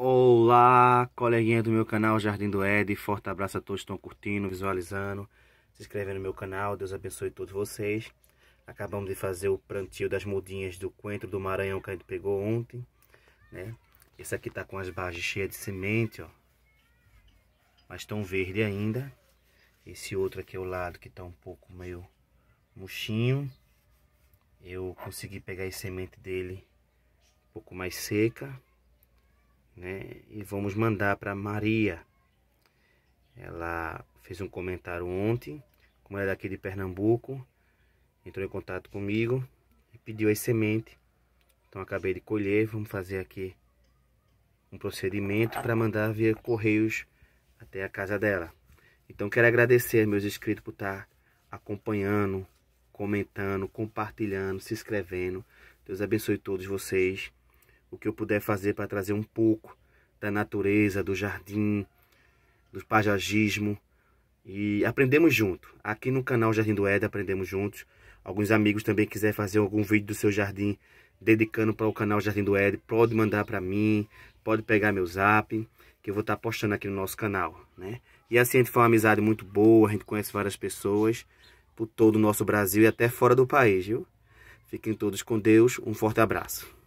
Olá, coleguinha do meu canal Jardim do Ed. Forte abraço a todos que estão curtindo, visualizando, se inscrevendo no meu canal. Deus abençoe todos vocês. Acabamos de fazer o plantio das mudinhas do coentro do Maranhão que a gente pegou ontem, né? Esse aqui tá com as bases cheias de semente, ó. Mas tão verde ainda. Esse outro aqui é o lado que tá um pouco meio murchinho. Eu consegui pegar a semente dele um pouco mais seca né? E vamos mandar para Maria. Ela fez um comentário ontem, como ela é daqui de Pernambuco, entrou em contato comigo e pediu as sementes. Então acabei de colher, vamos fazer aqui um procedimento para mandar via correios até a casa dela. Então quero agradecer meus inscritos por estar tá acompanhando, comentando, compartilhando, se inscrevendo. Deus abençoe todos vocês o que eu puder fazer para trazer um pouco da natureza, do jardim, do paisagismo. E aprendemos junto. Aqui no canal Jardim do Ed aprendemos juntos. Alguns amigos também quiser fazer algum vídeo do seu jardim dedicando para o canal Jardim do Ed pode mandar para mim, pode pegar meu zap, que eu vou estar tá postando aqui no nosso canal, né? E assim a gente foi uma amizade muito boa, a gente conhece várias pessoas por todo o nosso Brasil e até fora do país, viu? Fiquem todos com Deus, um forte abraço.